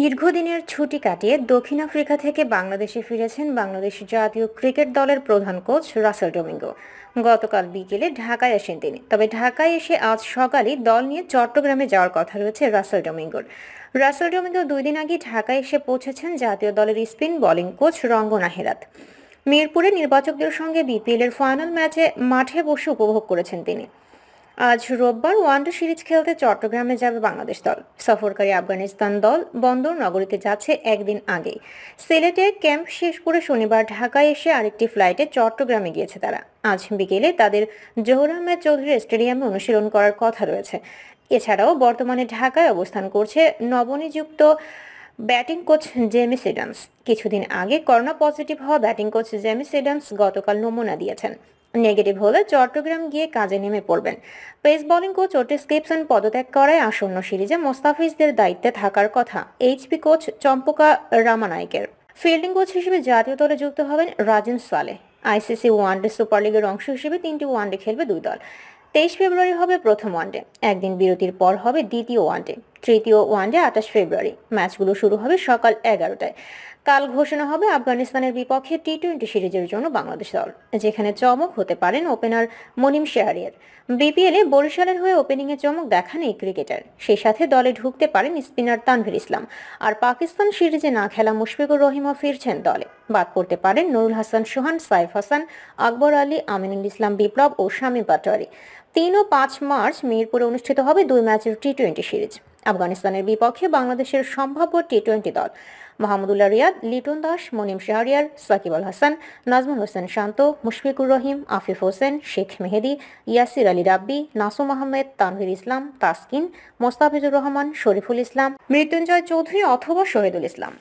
দীর্ঘদিনের ছুটি কাটিয়ে দক্ষিণ আফ্রিকা থেকে বাংলাদেশে ফিরেছেন বাংলাদেশ জাতীয় ক্রিকেট দলের প্রধান কোচ রাসেল ডোমিঙ্গো গতকাল বিকেলে ঢাকায় আসেন তিনি তবে ঢাকায় এসে আজ সকালে দল নিয়ে চট্টগ্রামে যাওয়ার কথা রয়েছে রাসেল ডোমিঙ্গোর রাসেল ডোমিঙ্গো দুই দিন আগে ঢাকায় এসে পৌঁছেছেন জাতীয় দলের spin bowling coach Rangana Herath মিরপুরে নির্বাচকদের সঙ্গে বিপিএলের ফাইনাল ম্যাচে মাঠে বসে উপভোগ করেছেন তিনি আজ রোববার ওয়ান সিরিজ খেলতে চট্টগ্রামে যাবে বাংলাদেশ দল সফরকারী আফগানিস্তান দল বন্দর নগরীতে যাচ্ছে একদিন আগেই সিলেটে ক্যাম্প শেষ করে শনিবার ঢাকায় এসে আরেকটি ফ্লাইটে চট্টগ্রামে গিয়েছে তারা আজ বিকেলে তাদের জোহর আহমেদ চৌধুরী স্টেডিয়ামে অনুশীলন করার কথা রয়েছে এছাড়াও বর্তমানে ঢাকায় অবস্থান করছে নবনিযুক্ত ব্যাটিং কোচ জেমি সিডান্স কিছুদিন আগে করোনা পজিটিভ হওয়া ব্যাটিং কোচ জেমি সিডান্স গতকাল নমুনা দিয়েছেন নেগেটিভ হলে চট্টগ্রাম গিয়ে কাজে নেমে পড়বেন pace bowling coach Ottis Gibson পদত্যাগ করায় আসন্ন সিরিজে মোস্তাফিজদের দায়িত্বে থাকার কথা এইচপি কোচ চম্পকা রামানায়কের ফিল্ডিং কোচ হিসেবে জাতীয় দলে যুক্ত হবেন রাজেন সালে আইসিসি ওয়ানডে সুপার লিগের অংশ হিসেবে তিনটি ওয়ানডে খেলবে দুই দল তেইশ ফেব্রুয়ারি হবে প্রথম ওয়ানডে একদিন বিরতির পর হবে দ্বিতীয় ওয়ানডে তৃতীয় ওয়ানডে আঠাশ ফেব্রুয়ারি ম্যাচগুলো শুরু হবে সকাল এগারোটায় কাল ঘোষণা হবে আফগানিস্তানের বিপক্ষে টি টোয়েন্টি সিরিজের জন্য বাংলাদেশ দল যেখানে চমক হতে পারেন ওপেনার মনিম শেহারিয়ার বিপিএলে বরিশালের হয়ে ওপেনিংয়ে চমক দেখান এই ক্রিকেটার সেই সাথে দলে ঢুকতে পারেন স্পিনার তানভীর ইসলাম আর পাকিস্তান সিরিজে না খেলা মুশফিকুর রহিমও ফিরছেন দলে বাদ পড়তে পারেন নুরুল হাসান সোহান সাইফ হাসান আকবর আলী আমিনুল ইসলাম বিপ্লব ও শামীম পাটোয়ারি তিন ও পাঁচ মার্চ মিরপুরে অনুষ্ঠিত হবে দুই ম্যাচের টি টোয়েন্টি সিরিজ আফগানিস্তানের বিপক্ষে বাংলাদেশের সম্ভাব্য টি টোয়েন্টি দল মাহমুদুল্লাহ রিয়াদ লিটন দাস মনিম শাহরিয়ার সাকিব আল হাসান নাজমুল হোসেন শান্ত মুশফিকুর রহিম আফিফ হোসেন শেখ মেহেদি ইয়াসির আলী রাব্বি নাসুম আহমেদ তানভীর ইসলাম তাসকিন মোস্তাফিজুর রহমান শরীফুল ইসলাম মৃত্যুঞ্জয় চৌধুরী অথবা শহীদুল ইসলাম